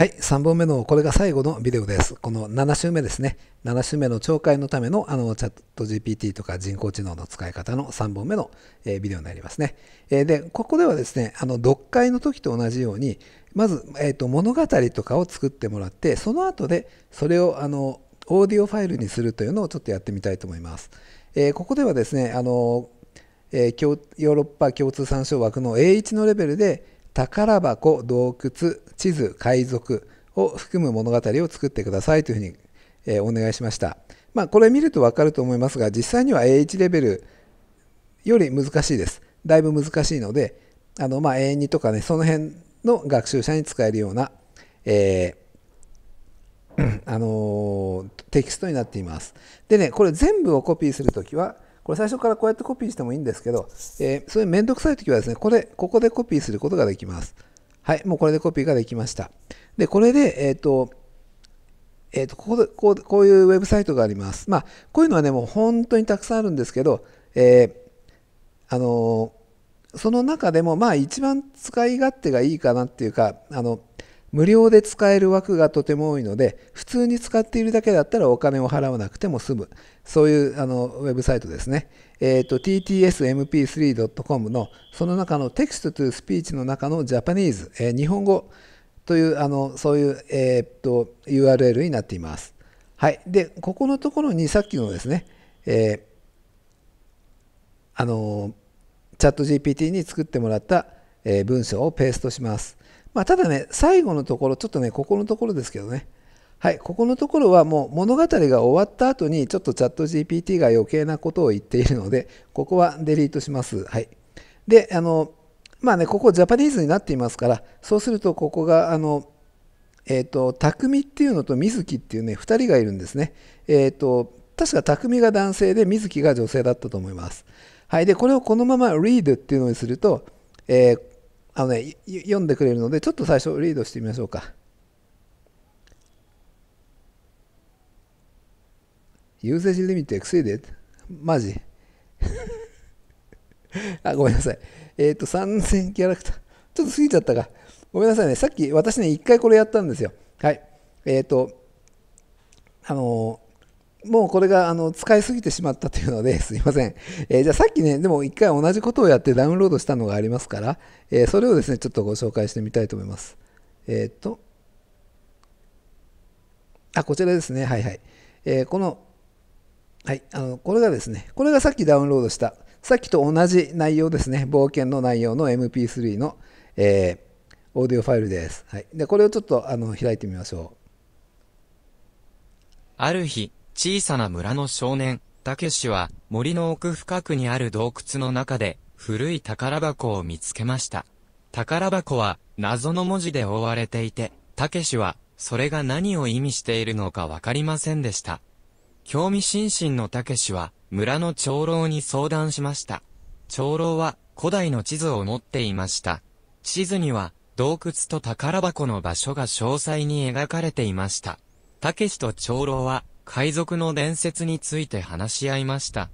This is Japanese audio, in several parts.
はい、3本目のこれが最後のビデオです。この7週目ですね。7週目の懲戒のためのあのチャット GPT とか人工知能の使い方の3本目の、えー、ビデオになりますね。えー、で、ここではですね、あの読解の時と同じように、まず、えーと、物語とかを作ってもらって、その後でそれをあのオーディオファイルにするというのをちょっとやってみたいと思います。えー、ここではですね、あのえヨーロッパ共通参照枠の A1 のレベルで、宝箱、洞窟、地図、海賊を含む物語を作ってくださいというふうに、えー、お願いしました。まあ、これ見るとわかると思いますが、実際には A1 レベルより難しいです。だいぶ難しいので、あのまあ、A2 とかね、その辺の学習者に使えるような、えー、あのー、テキストになっています。でね、これ全部をコピーするときは、これ最初からこうやってコピーしてもいいんですけど、えー、そういうめんどくさい時はですね、これ、ここでコピーすることができます。はい、もうこれでコピーができました。で、これで、えっ、ー、と、えっ、ー、と、ここでこう、こういうウェブサイトがあります。まあ、こういうのはね、もう本当にたくさんあるんですけど、えあのその中でも、まあ、一番使い勝手がいいかなっていうか、あの、無料で使える枠がとても多いので普通に使っているだけだったらお金を払わなくても済むそういうあのウェブサイトですね、えーと、ttsmp3.com のその中のテクストトゥスピーチの中のジャパニーズ、えー、日本語というあのそういう、えー、っと URL になっています、はい、でここのところにさっきのですね、えー、あのチャット GPT に作ってもらった、えー、文章をペーストしますまあ、ただね、最後のところ、ちょっとね、ここのところですけどね、はい、ここのところはもう物語が終わった後に、ちょっとチャット GPT が余計なことを言っているので、ここはデリートします。はい。で、あの、まあね、ここジャパニーズになっていますから、そうすると、ここが、あの、えっ、ー、と、匠っていうのと水木っていうね、2人がいるんですね。えっ、ー、と、確か匠が男性で水木が女性だったと思います。はい。で、これをこのまま read っていうのにすると、えーあのね、読んでくれるので、ちょっと最初リードしてみましょうか。Usage limit exceeded? マジ あ、ごめんなさい。えっ、ー、と、3000キャラクター。ちょっと過ぎちゃったか。ごめんなさいね。さっき私ね、1回これやったんですよ。はい。えっ、ー、と、あのーもうこれがあの使いすぎてしまったというので すいません。えー、じゃあさっきね、でも一回同じことをやってダウンロードしたのがありますから、えー、それをですね、ちょっとご紹介してみたいと思います。えっ、と、あ、こちらですね。はいはい。えこの、はい、あの、これがですね、これがさっきダウンロードした、さっきと同じ内容ですね、冒険の内容の MP3 の、えオーディオファイルです。はい。で、これをちょっとあの開いてみましょう。ある日、小さな村の少年、たけしは森の奥深くにある洞窟の中で古い宝箱を見つけました。宝箱は謎の文字で覆われていて、たけしはそれが何を意味しているのかわかりませんでした。興味津々のたけしは村の長老に相談しました。長老は古代の地図を持っていました。地図には洞窟と宝箱の場所が詳細に描かれていました。たけしと長老は海賊の伝説について話し合いました。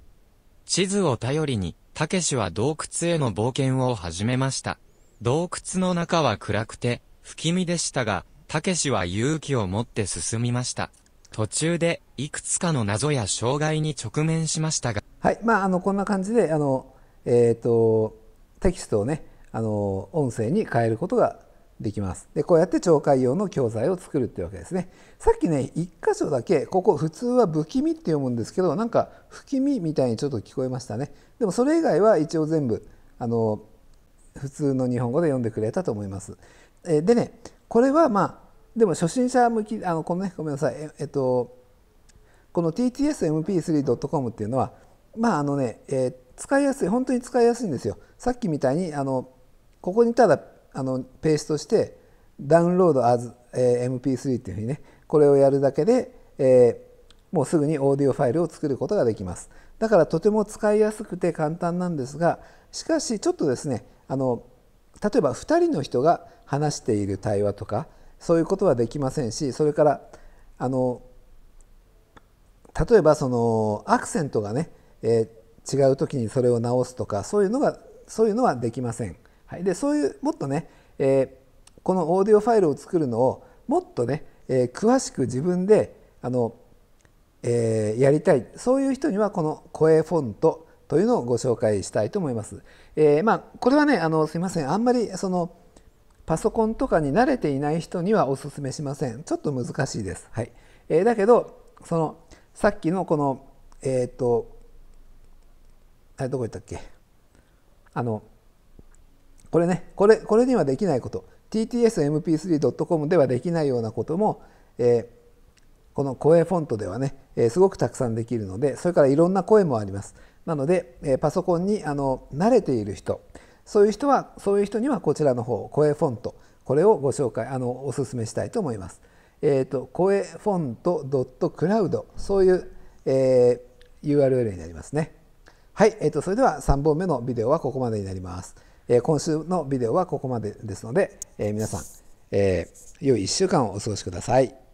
地図を頼りに、たけしは洞窟への冒険を始めました。洞窟の中は暗くて、不気味でしたが、たけしは勇気を持って進みました。途中で、いくつかの謎や障害に直面しましたが。はい、まあ、あの、こんな感じで、あの、えっ、ー、と、テキストをね、あの、音声に変えることができます。でこうやって懲戒用の教材を作るっていうわけですね。さっきね1箇所だけここ普通は不気味って読むんですけどなんか不気味みたいにちょっと聞こえましたね。でもそれ以外は一応全部あの普通の日本語で読んでくれたと思います。えでねこれはまあでも初心者向きあのこのねごめんなさいえっとこの ttsmp3.com っていうのはまああのね、えー、使いやすい本当に使いやすいんですよ。さっきみたいにあのここにただあのペーストしてダウンロード as、え MP3 っていうふうにねこれをやるだけで、えー、もうすぐにオーディオファイルを作ることができます。だからとても使いやすくて簡単なんですがしかしちょっとですねあの例えば2人の人が話している対話とかそういうことはできませんしそれからあの例えばそのアクセントがね、えー、違う時にそれを直すとかそういうのがそういうのはできません。はい、でそういうもっとね、えー、このオーディオファイルを作るのをもっとね、えー、詳しく自分であの、えー、やりたいそういう人にはこの声フォントというのをご紹介したいと思います。えまあ、これはねあのすいませんあんまりそのパソコンとかに慣れていない人にはおすすめしません。ちょっと難しいです。はい。えだけどそのさっきのこのえっ、とあれどこ行ったっけあのこれねこれこれにはできないこと ttsmp3.com ではできないようなことも、えー、この声フォントではね、えー、すごくたくさんできるのでそれからいろんな声もあります。なので、えー、パソコンにあの慣れている人そういう人はそういう人にはこちらの方声フォントこれをご紹介あのおすすめしたいと思います。えーと、声フォントドットクラウドそういう、えー、URL になりますね。はい、えーと、とそれでは3本目のビデオはここまでになります。今週のビデオはここまでですので、皆さん、良い1週間をお過ごしください。